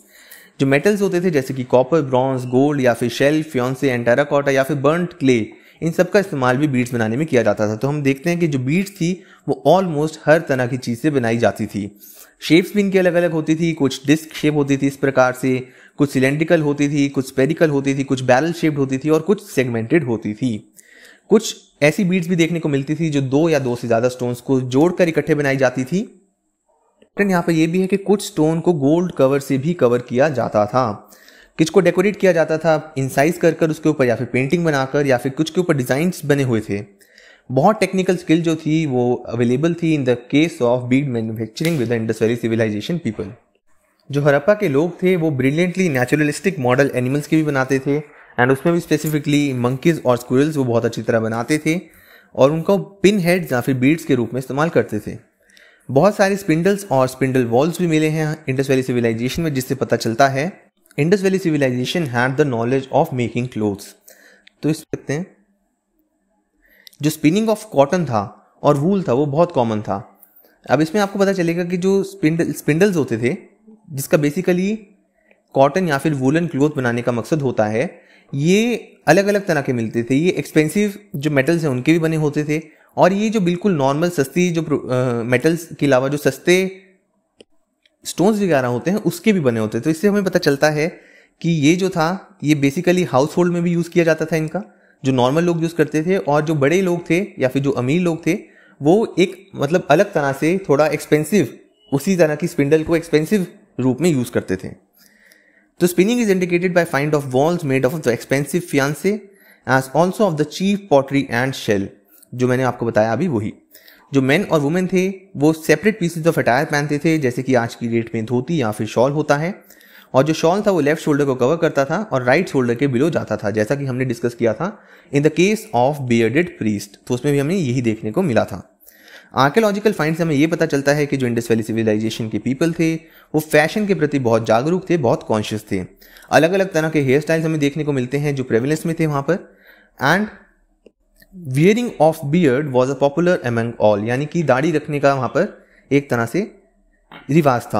जो मेटल्स होते थे जैसे कि कॉपर ब्रॉन्ज गोल्ड या फिर शेल फ्योन्से एंड टेराकोटा या फिर बर्नड क्ले इन सब का इस्तेमाल भी बीट्स बनाने में किया जाता था तो हम देखते हैं कि जो बीट्स थी वो ऑलमोस्ट हर तरह की चीज़ से बनाई जाती थी शेप्स भी इनकी अलग अलग होती थी कुछ डिस्क शेप होती थी इस प्रकार से कुछ सिलेंड्रिकल होती थी कुछ स्पेरिकल होती थी कुछ बैरल शेप्ड होती थी और कुछ सेगमेंटेड होती थी कुछ ऐसी बीट्स भी देखने को मिलती थी जो दो या दो से ज़्यादा स्टोन्स को जोड़कर इकट्ठे बनाई जाती थी फ्रेंड यहाँ पर ये भी है कि कुछ स्टोन को गोल्ड कवर से भी कवर किया जाता था किसको डेकोरेट किया जाता था इंसाइज कर कर उसके ऊपर या फिर पेंटिंग बनाकर या फिर कुछ के ऊपर डिज़ाइन बने हुए थे बहुत टेक्निकल स्किल जो थी वो अवेलेबल थी in the case of bead manufacturing with Indus valley civilization people जो हरप्पा के लोग थे वो ब्रिलियंटली नेचुरलिस्टिक मॉडल एनिमल्स के भी बनाते थे एंड उसमें भी स्पेसिफिकली मंकीज और स्क्विरल्स वो बहुत अच्छी तरह बनाते थे और उनको पिन हेड्स या फिर बीड्स के रूप में इस्तेमाल करते थे बहुत सारे स्पिंडल्स और स्पिंडल वॉल्स भी मिले हैं इंडस वैली सिविलाइजेशन में जिससे पता चलता है Indus valley civilization had the knowledge of making clothes तो इस कहते हैं जो स्पिनिंग ऑफ कॉटन था और वूल था वो बहुत कॉमन था अब इसमें आपको पता चलेगा कि जो स्पिंडल स्पिंडल्स होते थे जिसका बेसिकली कॉटन या फिर वूलन क्लोथ बनाने का मकसद होता है ये अलग अलग तरह के मिलते थे ये एक्सपेंसिव जो मेटल्स हैं उनके भी बने होते थे और ये जो बिल्कुल नॉर्मल सस्ती जो मेटल्स के अलावा जो सस्ते स्टोन्स वगैरह होते हैं उसके भी बने होते हैं तो इससे हमें पता चलता है कि ये जो था ये बेसिकली हाउस होल्ड में भी यूज़ किया जाता था इनका जो नॉर्मल लोग यूज़ करते थे और जो बड़े लोग थे या फिर जो अमीर लोग थे वो एक मतलब अलग तरह से थोड़ा एक्सपेंसिव उसी तरह की स्पिंडल को एक्सपेंसिव रूप में यूज़ करते थे तो spinning is indicated by find of whorls made of the expensive faience as also of the cheap pottery and shell जो मैंने आपको बताया अभी वही जो मेन और वुमेन थे वो सेपरेट पीसेज ऑफ अटायर पहनते थे जैसे कि आज की डेट में धोती या फिर शॉल होता है और जो शॉल था वो लेफ्ट शोल्डर को कवर करता था और राइट शोल्डर के बिलो जाता था जैसा कि हमने डिस्कस किया था in the case of bearded priest तो उसमें भी हमें यही देखने को मिला था आर्कियोलॉजिकल फाइंड से हमें यह पता चलता है कि जो इंडस वैली सिविलाइजेशन के पीपल थे वो फैशन के प्रति बहुत जागरूक थे बहुत कॉन्शियस थे अलग अलग तरह के हेयर स्टाइल्स हमें देखने को मिलते हैं जो प्रेवलेंस में थे वहाँ पर and wearing of beard was a popular among all यानी कि दाढ़ी रखने का वहां पर एक तरह से रिवाज था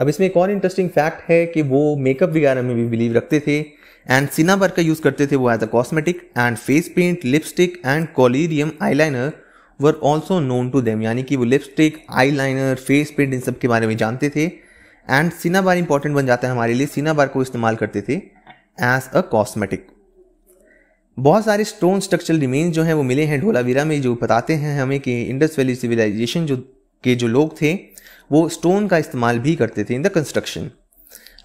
अब इसमें एक और इंटरेस्टिंग फैक्ट है कि वो मेकअप वगैरह में भी बिलीव रखते थे एंड सिनाबर का यूज़ करते थे वो as a cosmetic and face paint lipstick and collyrium eyeliner were also known to them यानी कि वो लिपस्टिक आईलाइनर फेस पेंट इन सब के बारे में जानते थे एंड सिनाबार इंपॉर्टेंट बन जाता है हमारे लिए सिनाबार को इस्तेमाल करते थे एज अ कॉस्मेटिक बहुत सारे स्टोन स्ट्रक्चरल रिमेन्स जो हैं वो मिले हैं ढोलावीरा में जो बताते हैं हमें कि इंडस वैली सिविलाइजेशन जो के जो लोग थे वो स्टोन का इस्तेमाल भी करते थे इन द कंस्ट्रक्शन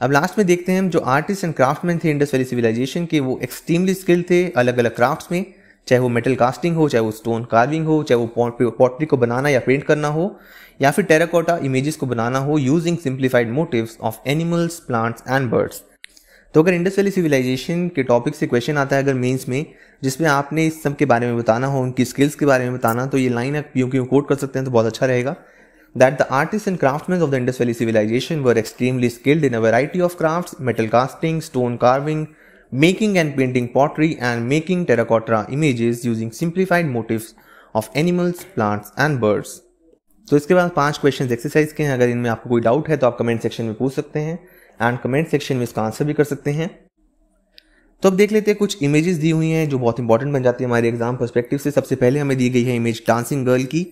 अब लास्ट में देखते हैं हम जो आर्टिस्ट एंड क्राफ्टमैन थे इंडस वैली सिविलाइजेशन के वो एक्सट्रीमली स्किल्ड थे अलग अलग क्राफ्ट्स में चाहे वो मेटल कास्टिंग हो चाहे वो स्टोन कार्विंग हो चाहे वो पॉटरी को बनाना या पेंट करना हो या फिर टेराकोटा इमेजेस को बनाना हो using simplified motifs of animals plants and birds तो अगर इंडस वैली सिविलाइजेशन के टॉपिक से क्वेश्चन आता है अगर मेंस में जिसमें आपने इस सब के बारे में बताना हो उनकी स्किल्स के बारे में बताना तो ये लाइन आप क्यों क्यों कोट कर सकते हैं तो बहुत अच्छा रहेगा that the artist and craft of the Indus valley civilization were extremely skilled in a variety of craft metal casting stone carving making and painting pottery and making terracotta images using simplified motif of animals plants and birds तो इसके बाद पांच क्वेश्चंस एक्सरसाइज के हैं अगर इनमें आपको कोई डाउट है तो आप कमेंट सेक्शन में पूछ सकते हैं एंड कमेंट सेक्शन में इसका आंसर भी कर सकते हैं तो अब देख लेते हैं कुछ इमेजेस दी हुई हैं जो बहुत इंपॉर्टेंट बन जाती है हमारे एग्जाम परस्पेक्टिव से सबसे पहले हमें दी गई है इमेज डांसिंग गर्ल की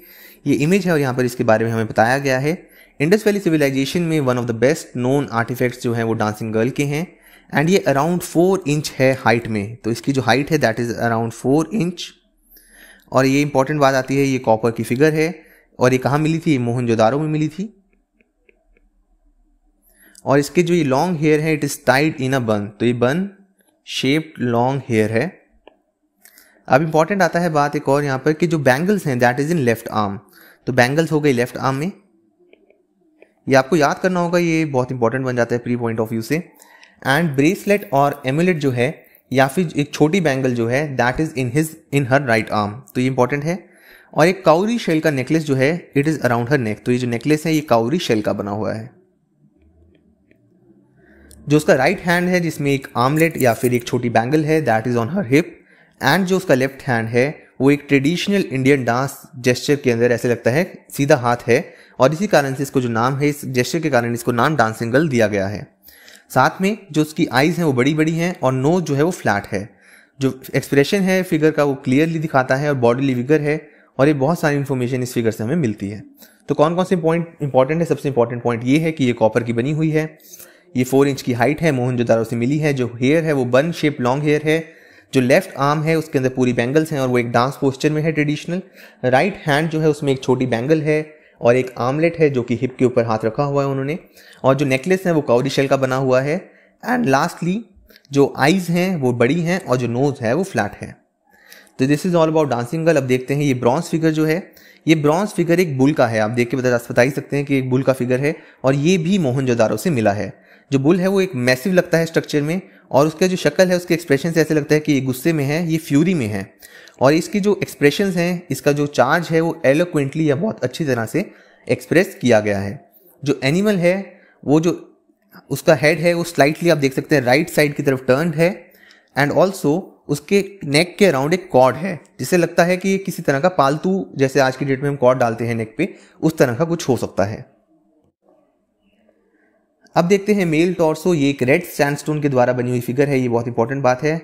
ये इमेज है और यहाँ पर इसके बारे में हमें बताया गया है इंडस वैली सिविलाइजेशन में one of the best known artefacts जो हैं वो डांसिंग गर्ल के हैं एंड ये अराउंड फोर इंच है हाइट में तो इसकी जो हाइट है that is around four inch और ये इंपॉर्टेंट बात आती है ये कॉपर की फिगर है और ये कहाँ मिली थी मोहनजोदारो में मिली थी और इसके जो ये लॉन्ग हेयर है it is tied in a bun तो ये बन शेप्ड लॉन्ग हेयर है अब इम्पॉर्टेंट आता है बात एक और यहाँ पर कि जो बैंगल्स हैं that is in left arm तो बैंगल्स हो गई लेफ्ट आर्म में ये आपको याद करना होगा ये बहुत इंपॉर्टेंट बन जाता है प्री पॉइंट ऑफ व्यू से एंड ब्रेसलेट और एमुलेट जो है या फिर एक छोटी बैंगल जो है that is in his in her right arm तो ये इंपॉर्टेंट है और एक काउरी शेल का नेकलेस जो है it is around her neck तो ये जो नेकलेस है ये काउरी शेल का बना हुआ है जो उसका राइट right हैंड है जिसमें एक आमलेट या फिर एक छोटी बैंगल है that is on her hip and जो उसका लेफ्ट हैंड है वो एक ट्रेडिशनल इंडियन डांस जेस्चर के अंदर ऐसे लगता है सीधा हाथ है और इसी कारण से इसको जो नाम है इस जेस्चर के कारण इसको नाम डांसिंग गर्ल दिया गया है साथ में जो उसकी आइज़ हैं वो बड़ी बड़ी हैं और नोज जो है वो फ्लैट है जो एक्सप्रेशन है फिगर का वो क्लियरली दिखाता है और बॉडीली फिगर है और ये बहुत सारी इन्फॉर्मेशन इस फिगर से हमें मिलती है तो कौन कौन से पॉइंट इंपॉर्टेंट है सबसे इंपॉर्टेंट पॉइंट ये है कि ये कॉपर की बनी हुई है ये फोर इंच की हाइट है मोहनजोदारो से मिली है जो हेयर है वो बन शेप लॉन्ग हेयर है जो लेफ्ट आर्म है उसके अंदर पूरी बैंगल्स हैं और वो एक डांस पोस्चर में है ट्रेडिशनल राइट हैंड जो है उसमें एक छोटी बैंगल है और एक आमलेट है जो कि हिप के ऊपर हाथ रखा हुआ है उन्होंने और जो नेकलेस है वो कौरी शेल का बना हुआ है एंड लास्टली जो आइज हैं वो बड़ी हैं और जो नोज़ है वो फ्लैट है तो this is all about dancing girl अब देखते हैं ये ब्रॉन्ज फिगर जो है ये ब्रॉन्ज फिगर एक बुल का है आप देख के बता बता ही सकते हैं कि एक बुल का फिगर है और ये भी मोहन से मिला है जो बुल है वो एक मैसिव लगता है स्ट्रक्चर में और उसका जो शक्ल है उसके एक्सप्रेशन से ऐसे लगता है कि ये गुस्से में है ये फ्यूरी में है और इसकी जो एक्सप्रेशन हैं इसका जो चार्ज है वो एलोक्वेंटली या बहुत अच्छी तरह से एक्सप्रेस किया गया है जो एनिमल है वो जो उसका हेड है वो स्लाइटली आप देख सकते हैं राइट साइड की तरफ टर्न है एंड ऑल्सो उसके नेक के अराउंड एक कॉर्ड है जिससे लगता है कि ये किसी तरह का पालतू जैसे आज की डेट में हम कॉर्ड डालते हैं नेक पे उस तरह का कुछ हो सकता है अब देखते हैं मेल टॉर्सो ये एक रेड सैंडस्टोन के द्वारा बनी हुई फिगर है ये बहुत इंपॉर्टेंट बात है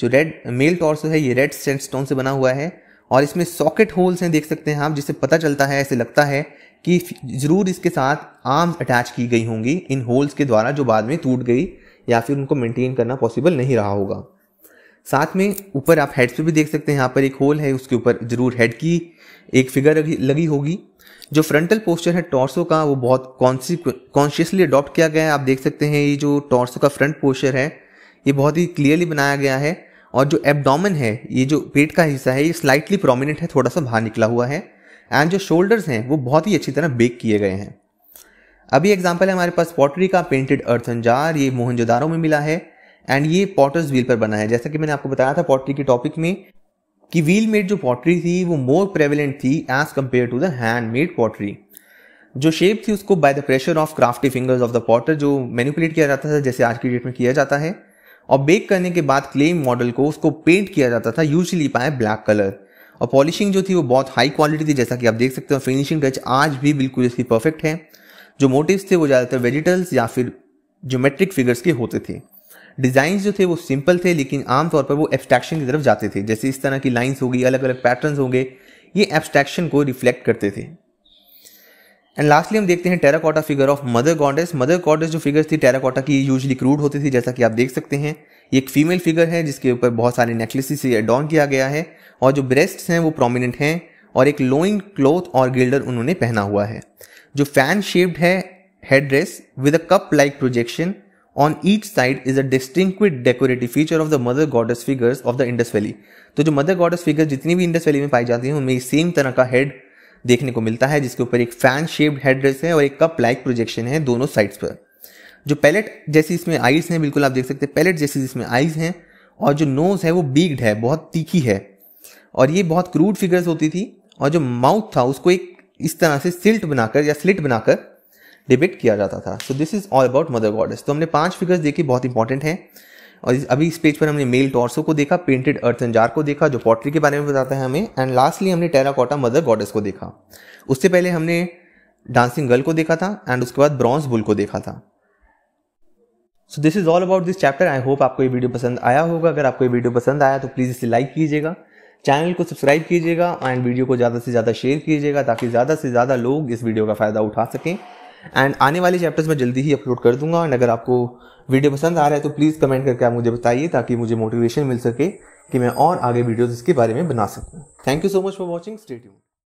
जो रेड मेल टॉर्सो है ये रेड सैंडस्टोन से बना हुआ है और इसमें सॉकेट होल्स हैं देख सकते हैं आप जिससे पता चलता है ऐसे लगता है कि ज़रूर इसके साथ आर्म्स अटैच की गई होंगी इन होल्स के द्वारा जो बाद में टूट गई या फिर उनको मेंटेन करना पॉसिबल नहीं रहा होगा साथ में ऊपर आप हेड्स पे भी देख सकते हैं यहाँ पर एक होल है उसके ऊपर ज़रूर हेड की एक फिगर लगी होगी जो फ्रंटल पोस्चर है टॉर्सो का वो बहुत कॉन्शियसली अडॉप्ट किया गया है आप देख सकते हैं ये जो टॉर्सो का फ्रंट पोस्चर है ये बहुत ही क्लियरली बनाया गया है और जो एबडोमिन है ये जो पेट का हिस्सा है ये स्लाइटली प्रोमिनेंट है थोड़ा सा बाहर निकला हुआ है एंड जो शोल्डर्स हैं वो बहुत ही अच्छी तरह बेक किए गए हैं अभी एग्जाम्पल है हमारे पास पॉटरी का पेंटेड अर्थन जार ये मोहनजोदारों में मिला है एंड ये पॉटर्स व्हील पर बना है जैसा कि मैंने आपको बताया था पॉटरी के टॉपिक में कि व्हील मेड जो पॉटरी थी वो मोर प्रेवलेंट थी as compare to the hand made pottery जो शेप थी उसको by the pressure of crafty fingers of the potter जो मैनिपुलेट किया जाता था जैसे आज की डेट में किया जाता है और बेक करने के बाद क्ले मॉडल को उसको पेंट किया जाता था यूजली पाए ब्लैक कलर और पॉलिशिंग जो थी वो बहुत हाई क्वालिटी थी जैसा कि आप देख सकते हो फिनिशिंग टच आज भी बिल्कुल इसकी परफेक्ट है जो मोटिव्स थे वो ज़्यादातर वेजिटल्स या फिर ज्योमेट्रिक फिगर्स के होते थे डिज़ाइन जो थे वो सिंपल थे लेकिन आमतौर पर वो एब्स्ट्रैक्शन की तरफ जाते थे जैसे इस तरह की लाइन्स होगी अलग अलग पैटर्न होंगे ये एब्स्ट्रैक्शन को रिफ्लेक्ट करते थे एंड लास्टली हम देखते हैं terracotta figure of mother goddess mother goddess जो फिगर्स थी टेराकोटा की यूजली क्रूड होती थी जैसा कि आप देख सकते हैं ये एक फीमेल फिगर है जिसके ऊपर बहुत सारे नेकलेसेस से एडॉन किया गया है और जो ब्रेस्ट हैं वो प्रोमिनेंट हैं और एक लोइंग क्लोथ और गिल्डर उन्होंने पहना हुआ है जो फैन शेप्ड है head dress with a cup like projection On each side is a distinct decorative feature of the mother goddess figures of the Indus valley तो जो मदर गॉडस फिगर जितनी भी इंडस वैली में पाई जाती हैं उनमें सेम तरह का हेड देखने को मिलता है जिसके ऊपर एक फैन शेप्ड हेड ड्रेस है और एक कप लाइक प्रोजेक्शन है दोनों साइड्स पर जो पैलेट जैसी इसमें आईज हैं बिल्कुल आप देख सकते हैं पैलेट जैसी इसमें आईज हैं और जो नोज है वो बीग्ड है बहुत तीखी है और ये बहुत क्रूड फिगर्स होती थी और जो माउथ था उसको एक इस तरह से सिल्ट बनाकर या स्लिट बनाकर डिबेट किया जाता था so this is all about mother goddess तो हमने पांच फिगर्स देखी बहुत इंपॉर्टेंट हैं और अभी इस पेज पर हमने मेल टॉर्सो को देखा पेंटेड अर्थन जार को देखा जो पॉटरी के बारे में बताता है हमें एंड लास्टली हमने टेराकोटा मदर गॉडेस को देखा उससे पहले हमने डांसिंग गर्ल को देखा था एंड उसके बाद ब्रॉन्ज बुल को देखा था so this is all about this chapter I hope आपको ये वीडियो पसंद आया होगा अगर आपको ये वीडियो पसंद आया तो प्लीज़ इसे लाइक कीजिएगा चैनल को सब्सक्राइब कीजिएगा एंड वीडियो को ज़्यादा से ज़्यादा शेयर कीजिएगा ताकि ज़्यादा से ज़्यादा लोग इस वीडियो का फ़ायदा उठा सकें एंड आने वाले चैप्टर्स मैं जल्दी ही अपलोड कर दूंगा एंड अगर आपको वीडियो पसंद आ रहा है तो प्लीज़ कमेंट करके आप मुझे बताइए ताकि मुझे मोटिवेशन मिल सके कि मैं और आगे वीडियोज़ इसके बारे में बना सकूँ thank you so much for watching state